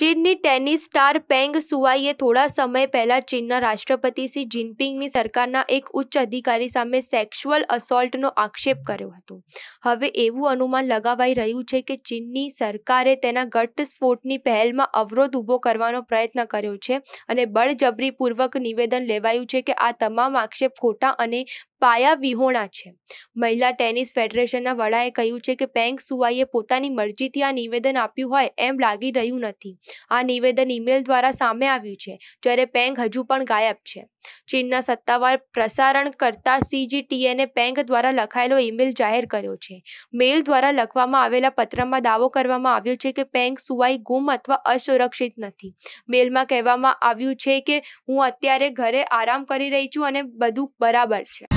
ચીનની tennis star પેંગ સુઆઈએ થોડા સમય પહેલા ચીનના રાષ્ટ્રપતિ શી જિનપિંગની સરકારના એક ઉચ્ચ અધિકારી સામે સેક્સ્યુઅલ અસોલ્ટનો આક્ષેપ કર્યો હતો હવે એવું અનુમાન લગાવાઈ રહ્યું છે કે ચીનની સરકારે તેના ઘટસ્ફોટની પહેલમાં અવરોધ ઊભો કરવાનો પ્રયત્ન કર્યો છે અને બળજબરીપૂર્વક નિવેદન લેવાયું છે કે આ તમામ આક્ષેપ ખોટા અને પાયા વિહોણા છે મહિલા ટેનિસ ફેડરેશનના વડાએ કહ્યું છે કે પેંગ સુઆઈએ પોતાની મરજીથી આ નિવેદન આપ્યું હોય એમ લાગી રહ્યું નથી આ નિવેદન ઈમેલ દ્વારા સામે આવ્યું છે જ્યારે પેંગ હજુ પણ ગાયબ છે ચીનના સત્તાવાર પ્રસારણ કરતા સીજીટીએને પેંગ દ્વારા લખાયેલો ઈમેલ જાહેર કર્યો છે મેલ દ્વારા લખવામાં આવેલા પત્રમાં દાવો કરવામાં આવ્યો છે કે પેંગ સુવાઈ ગુમ અથવા અસુરક્ષિત નથી મેલમાં કહેવામાં આવ્યું છે કે હું અત્યારે ઘરે આરામ કરી રહી છું અને બધું બરાબર છે